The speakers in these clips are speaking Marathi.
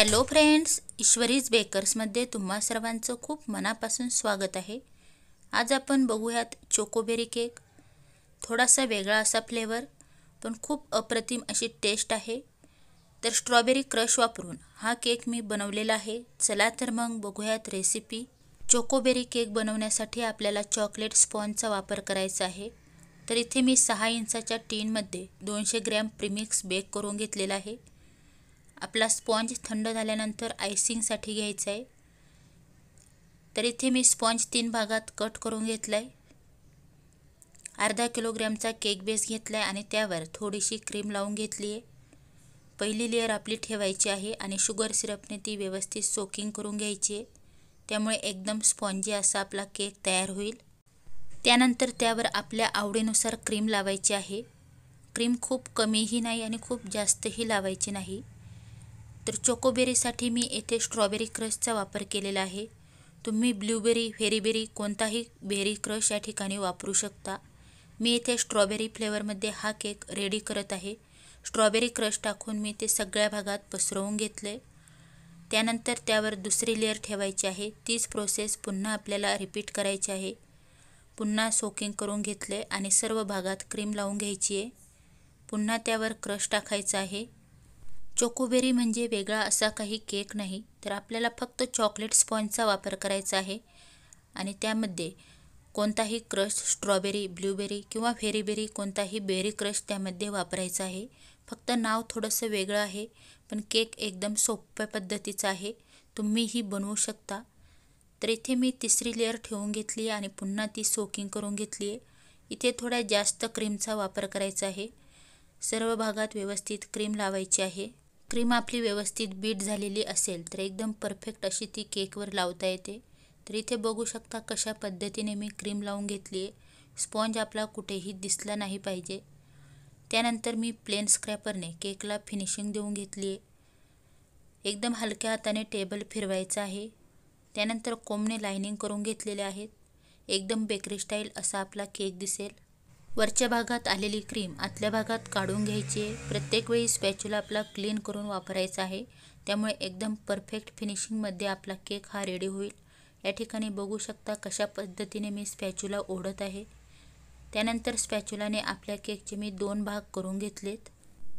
हॅलो फ्रेंड्स ईश्वरीज बेकर्समध्ये तुम्हा सर्वांचं खूप मनापासून स्वागत आहे आज आपण बघूयात चोकोबेरी केक थोडासा वेगळा असा फ्लेवर पण खूप अप्रतिम अशी टेस्ट आहे तर स्ट्रॉबेरी क्रश वापरून हा केक मी बनवलेला आहे चला तर मग बघूयात रेसिपी चोकोबेरी केक बनवण्यासाठी आपल्याला चॉकलेट स्पॉनचा वापर करायचा आहे तर इथे मी सहा इंचाच्या टीनमध्ये दोनशे ग्रॅम प्रिमिक्स बेक करून घेतलेला आहे आपला स्पॉन्ज थंड झाल्यानंतर आयसिंगसाठी घ्यायचा आहे तर इथे मी स्पॉन्ज तीन भागात कट करून घेतला आहे अर्धा किलोग्रॅमचा केक बेस घेतला आहे आणि त्यावर थोडीशी क्रीम लावून घेतली आहे पहिली लेअर आपली ठेवायची आहे आणि शुगर सिरपने ती व्यवस्थित सोकिंग करून घ्यायची आहे त्यामुळे एकदम स्पॉन्जी असा आपला केक तयार होईल त्यानंतर त्यावर आपल्या आवडीनुसार क्रीम लावायची आहे क्रीम खूप कमीही नाही आणि खूप जास्तही लावायची नाही तर चोकोबेरीसाठी मी येथे स्ट्रॉबेरी क्रशचा वापर केलेला आहे तुम्ही ब्लूबेरी फेरीबेरी कोणताही बेरी क्रश या ठिकाणी वापरू शकता मी येथे स्ट्रॉबेरी फ्लेवरमध्ये हा केक रेडी करत आहे स्ट्रॉबेरी क्रश टाकून मी ते सगळ्या भागात पसरवून घेतले त्यानंतर त्यावर दुसरी लेअर ठेवायची आहे तीच प्रोसेस पुन्हा आपल्याला रिपीट करायची आहे पुन्हा सोकिंग करून घेतले आणि सर्व भागात क्रीम लावून घ्यायची आहे पुन्हा त्यावर क्रश टाकायचा आहे चोकोबेरी म्हणजे वेगळा असा काही केक नाही तर आपल्याला फक्त चॉकलेट स्पॉन्जचा वापर करायचा आहे आणि त्यामध्ये कोणताही क्रश स्ट्रॉबेरी ब्लूबेरी किंवा फेरीबेरी कोणताही बेरी क्रश त्यामध्ये वापरायचा आहे फक्त नाव थोडंसं वेगळं आहे पण केक एकदम सोप्या पद्धतीचा आहे तुम्ही ही बनवू शकता तर इथे मी तिसरी लेअर ठेवून घेतली आहे आणि पुन्हा ती सोकिंग करून घेतली आहे इथे थोड्या जास्त क्रीमचा वापर करायचा आहे सर्व भागात व्यवस्थित क्रीम लावायची आहे क्रीम आपली व्यवस्थित बीट झालेली असेल तर एकदम परफेक्ट अशी ती केकवर लावता येते तर इथे बघू शकता कशा पद्धतीने मी क्रीम लावून घेतली आहे स्पॉन्ज आपला कुठेही दिसला नाही पाहिजे त्यानंतर मी प्लेन स्क्रॅपरने केकला फिनिशिंग देऊन घेतली आहे एकदम हलक्या हाताने टेबल फिरवायचं आहे त्यानंतर कोमने लायनिंग करून घेतलेले आहेत एकदम बेकरी स्टाईल असा आपला केक दिसेल वरच्या भागात आलेली क्रीम आतल्या भागात काढून घ्यायची आहे प्रत्येक वेळी स्पॅच्युला आपला क्लीन करून वापरायचा आहे त्यामुळे एकदम परफेक्ट फिनिशिंगमध्ये आपला केक हा रेडी होईल या ठिकाणी बघू शकता कशा पद्धतीने मी स्पॅच्युला ओढत आहे त्यानंतर स्पॅच्युलाने आपल्या केकचे मी दोन भाग करून घेतलेत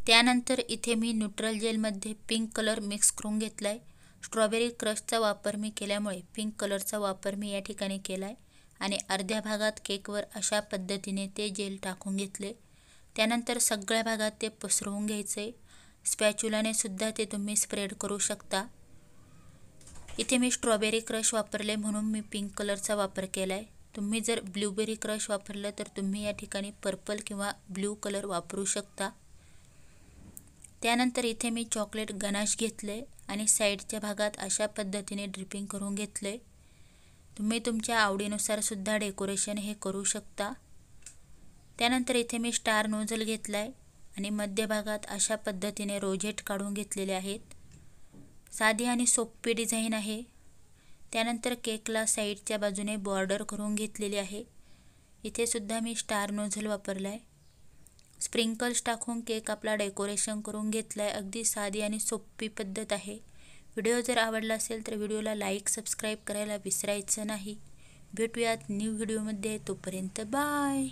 त्यानंतर इथे मी न्यूट्रल जेलमध्ये पिंक कलर मिक्स करून घेतला आहे स्ट्रॉबेरी क्रशचा वापर मी केल्यामुळे पिंक कलरचा वापर मी या ठिकाणी केला आहे आणि अर्ध्या भागात केकवर अशा पद्धतीने ते जेल टाकून घेतले त्यानंतर सगळ्या भागात ते पसरवून घ्यायचे स्पॅच्युलाने सुद्धा ते तुम्ही स्प्रेड करू शकता इथे मी स्ट्रॉबेरी क्रश वापरले म्हणून मी पिंक कलरचा वापर केला आहे तुम्ही जर ब्लूबेरी क्रश वापरलं तर तुम्ही या ठिकाणी पर्पल किंवा ब्ल्यू कलर वापरू शकता त्यानंतर इथे मी चॉकलेट गनाश घेतले आणि साईडच्या भागात अशा पद्धतीने ड्रिपिंग करून घेतले तुम्ही तुमच्या आवडीनुसारसुद्धा डेकोरेशन हे करू शकता त्यानंतर इथे मी स्टार नोजल घेतला आहे आणि मध्यभागात अशा पद्धतीने रोजेट काढून घेतलेले आहेत साधी आणि सोपी डिझाईन आहे त्यानंतर केकला साईडच्या बाजूने बॉर्डर करून घेतलेली आहे इथे सुद्धा मी स्टार नोझल वापरला आहे स्प्रिंकल्स टाकून केक आपला डेकोरेशन करून घेतला आहे अगदी साधी आणि सोपी पद्धत आहे व्हिडिओ जर आवडला असेल तर व्हिडिओला लाईक सबस्क्राईब करायला विसरायचं नाही भेटूयात न्यू व्हिडिओमध्ये तोपर्यंत बाय